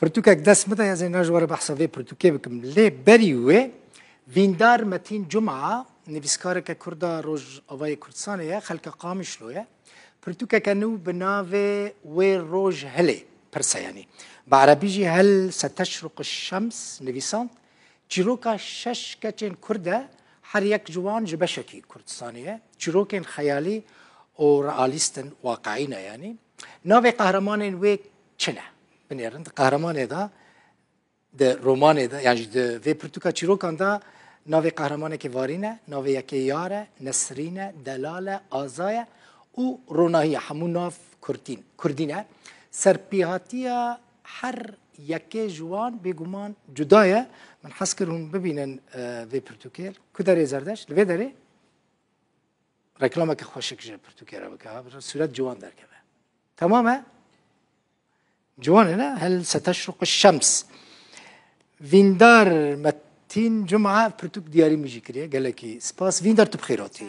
Pirtûkek dest bide ez ê najwar behsa vê pirtûkê bikim. Lê berî wê vîndar Metîn Cuma nivîskareke Kurda Rojavayê Kurdistanê ye xelka Qamişlo ye. Pirtûkeke nû bi navê wê roj helê pirse yanî. Bi erebî jî hel seteşruq şems nivîsand. Çîroka şeş keçên Kurd e her yek ciwan ji beşekî Kurdistanê ye. Çîrokên xeyalî û realîst in waqaî ne yanî. Navê qehremanên wê çi ne? penêrin di qehremanê de di romanê de yan jî di vê pirtûka çîrokan de navê qehremanekê varî ne navê yekê yar e nesrîn e delal e azay e û ronahiye hemû nav kurdîn kurdîn e serpêhatiya her yekê ji wan bêguman cuda ye min hez kir hûn bibînin vê pirtûkê ku derê zerdeş li vê derê reklameke xweşik ji pirtûkê re bike suret ciwan derkeve tamam e جوان هنا هل ستشرق الشمس فيندار متين جمعة برتوك دياري ميجي كريا قال لك سباس فيندار تبخيراتي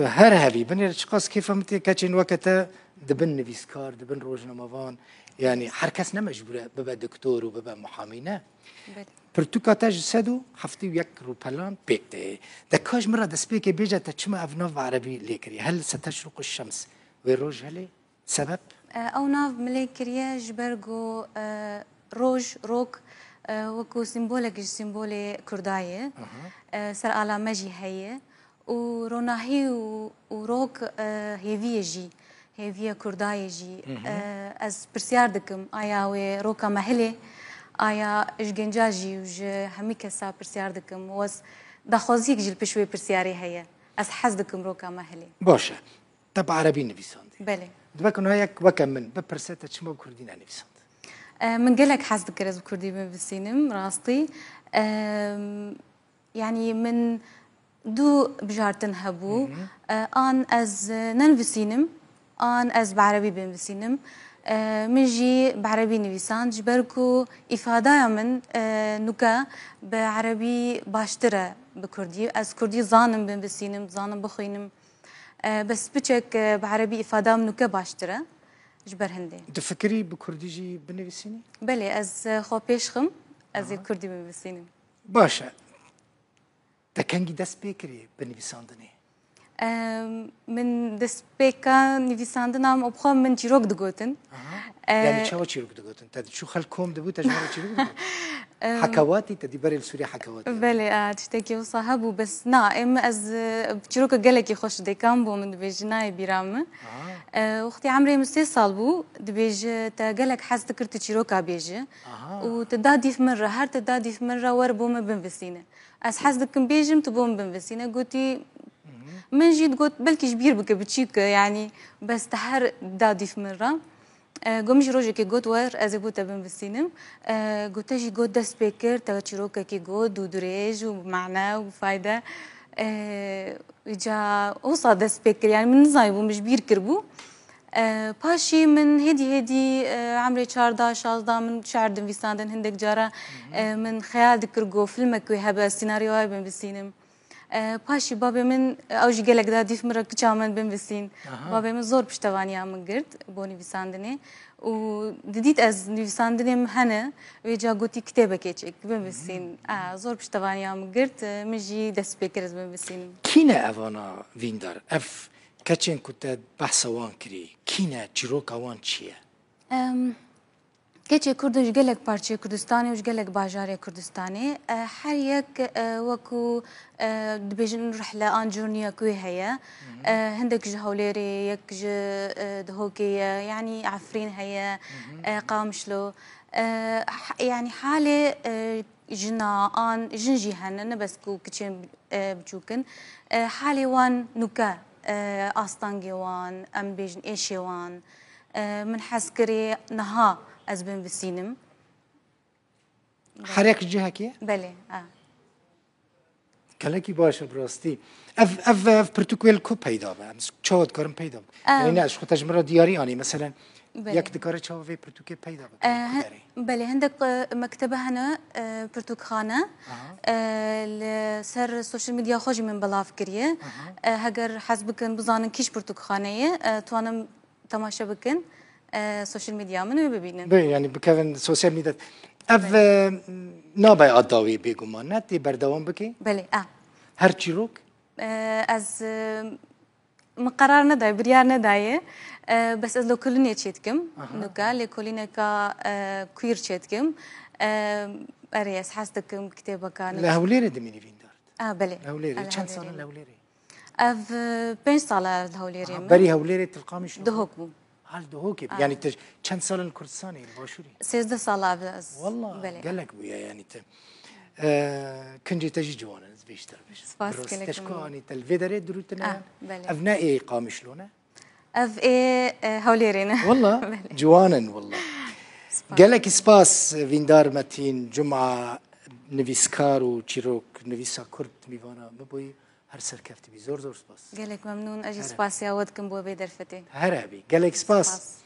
هر هبي بني رشقاس كيف متي كاتشين وقتا دبن فيسكار دبن روج نمافان يعني حركس مجبورة بابا دكتور وبابا محامينا برتوكا تاج سادو حفتي ويك روبالان بيكتي دكاج مرة دسبيكي بيجا تشما افنوف عربي ليكري هل ستشرق الشمس ويروج هلي سبب ئەو ناو ملەی کریە ji ber got roj rok وەکو سیمبۆلێکیش سیمبۆلێ کوردایە سەر ئالامە jî heye û ronahî û rok hêviye jî hêviye kurdayê jî ez pirsiyar dikim aya wê roka mehilê aya ji genca jî û ji hemî kesa pirsiyar dikim ez daxwaziyek ji pişt wê pirsiyarê heye ez hez dikim roka mehilê baş te bi erebî nivîsandî belê دبکن های هيك وکم من بپرسد چما کردی ننویسند من قالك حاسد كرز كردي بالسينم راستي يعني من دو بجارتن هبو آن از نن بالسينم آن از بعربي بين بالسينم من جي بعربي نويسان جبركو إفادة من نوكا بعربي باشترة بكردي از كردي زانم بين بالسينم زانم بخينم بس بچك بعربي إفادة منك باشترة جبر هندي تفكري بكردي جي بنفسيني؟ بلي أز خو بيشخم أز آه. الكردي بنفسيني باشا تكنجي دس بيكري بنفساندني من دس بيكا نفساندنا أم أبخا من جيروك دقوتن آه. يعني شو جيروك دقوتن؟ تاد شو خلكم دبو تجمع جيروك دقوتن؟ حكواتي تدبر السوري حكواتي يعني. بلي آه، تشتكي وصاحبو بس نا ام از بتشروك قالك يخش دي كامبو من دبيج ناي بيرام اختي آه. أه، عمري مستي صالبو دبيج تا قالك حاس تكرت تشروكا بيج وتدادي في مره هر تدادي في مره وربو ما بنفسينا از حاس دكم بيجم تبوم بنفسينا قلتي من جيت قلت بلكي جبير بك بتشيك يعني بس تحر دادي في مره گومش آه، روزی که گوت وار از گوت آه، بیم بسینم گوتاجی گوت دست بکر تا چروکا که گوت دو دریج و معنا و فایده آه، جا اوصا دست بکر یعنی يعني من نزایبو مجبیر کربو پاشی من هدی هدی عمري 14 16 من شعردن ویساندن هندك جارا من خیال دکر گو فیلمک وی هبه سیناریو های بیم بسینم پاشی بابێ من ئەوژی گەلێکدا دیفمرە کچامەند بم بسین بابێ من زۆر پشتەوانیا من گرت بۆ نویساندنێ و دیدیت ئەس نویساندنێم هەنە وێجا گوتی کتێبەکێکێک بم بسین زۆر پشتەوانیا من گرت مژی دەست پێکرز بم بسین کینە ئەوانە ویندار ئەف کەچێن کوتە بەسەوان کری کینە چیرۆکەوان چییە؟ كيتش كردش جلك بارتشي كردستاني وش جلك باجاري كردستاني هر يك وكو دبيجن رحلة آن جورنيا كوي هيا هندك جهوليري يك دهوكي يعني عفرين هيا قامشلو يعني حالي جنا آن جنجي هن أنا بس كو كتشين بجوكن حالي وان نكا أستانجي وان أم بيجن إيشي وان من حسكري نهار از بن بسینم حرک جه هکیه؟ بله آه. کلکی باشه براستی اف اف اف پروتکل کو پیدا به چود کارم پیدا آه. یعنی اش خود تجمرا دیاری آنی مثلا یک دکاره چه وی پروتوکه پیدا آه بله هندک آه، مکتبه هن آه، پروتوک سر سوشل ميديا خوج من بلاف کریه. اگر حسب كن بزانن كيش پروتوک خانه توانم تماشا بکن. سوشيال ميديا منو ببینن ببین یعنی بکن سوشيال ميديا اف نابای اداوی بگمان نه تی بردوام بکی بله اه هر چی روک از مقرار ندای بریار ندایه بس از لوکلینه چیتکم نوکا لکولینه کا کویر چیتکم اريس حاسدكم كتابه كان لهوليري دميني فين دارت اه بلي لهوليري كم سنه لهوليري اف بين صالة لهوليري بري هوليري تلقى مش دهوكمو هل ده هو كيف آه. يعني انت كم سال الكردستاني الباشوري 13 سال والله بلي. قال لك بويا يعني انت آه كنجي تجي جوانا بيشتر بيش تشكو اني تلفيدري دروتنا آه. ابنائي قام شلونه اف اي هوليرينا والله جوانا والله قال لك سباس فيندار متين جمعه نفيسكار وتشيروك نفيسا كرد ميفانا مبوي هر سرکفتی بی زۆر زۆر سپاس گەلێک مەمنون ئەژی سپاسی ئەوەت کەم بۆ بێ دەرفەتێ هەرابی گەلێک سپاس. سپاس.